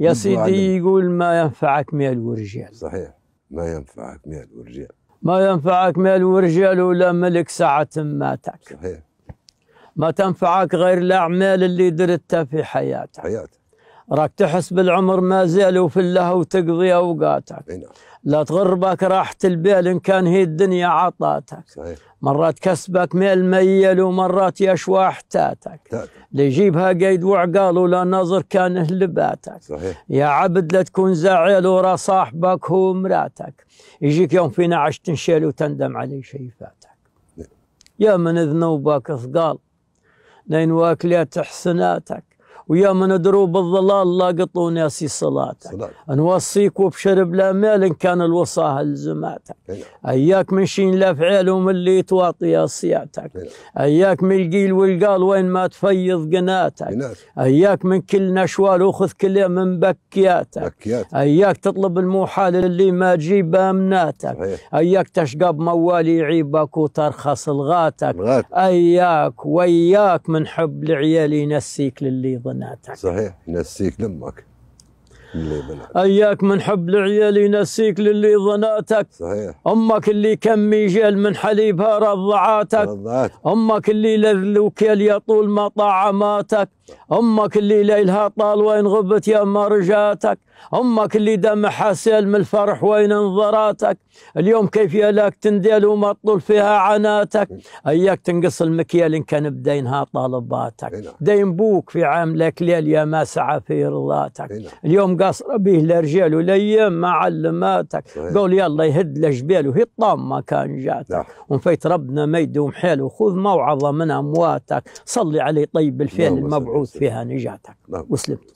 يا سيدي يقول ما ينفعك مال ورجال صحيح ما ينفعك مال ورجال ما ينفعك مال ورجال ولا ملك ساعة ماتك صحيح ما تنفعك غير الأعمال اللي درتها في حياتك حياتك راك تحس بالعمر ما زال وفي الله وتقضي اوقاتك نعم. لا تغربك راحة البال ان كان هي الدنيا عطاتك صحيح. مرات كسبك ميل ميل ومرات يشوى حتاتك ليجيبها يجيبها قيد وعقال ولا نظر كان هلباتك صحيح. يا عبد لا تكون زعيل ورا صاحبك هو مراتك يجيك يوم في نعش تنشيل وتندم على شي فاتك نعم. يا من ذنوبك ثقال لين واكلات حسناتك ويا من ندرو بالظلال لاقطوا ناسي صلاتك ان نوصيك وبشرب لا مال إن كان الوصاها لزماتك إيه. أياك من شين لا فعل ومن اللي تواطي أصياتك إيه. أياك من القيل والقال وين ما تفيض قناتك أياك من كل نشوال وخذ كل من بكياتك بكيات. أياك تطلب الموحال اللي ما تجيب أمناتك أياك تشقى بموالي يعيبك وترخص لغاتك أياك وياك من حب لعيالي ينسيك للي ظن بناتك صحيح ينسيك لامك اللي بناتك اياك من حب العيال ينسيك للي ظناتك صحيح امك اللي كم يجل من حليبها رضعاتك رضعات امك اللي يا طول ما طعماتك أمك اللي ليلها طال وين غبت يا ما رجاتك أمك اللي دم حاسيل من الفرح وين انظراتك اليوم كيف يلاك تنديل وما تطول فيها عناتك أياك تنقص المكيال إن كان بدينها طالباتك نعم. دين بوك في عاملك ليل يا ما سعى في رضاتك نعم. اليوم قصر به لرجال وليم ما علماتك قول يلا يهد لجبال وهي الطام ما كان جاتك نعم. ونفيت ربنا ما يدوم حيل وخذ موعظة من أمواتك صلي عليه طيب الفيل المبعوث الوعود فيها نجاتك نعم. وسلمت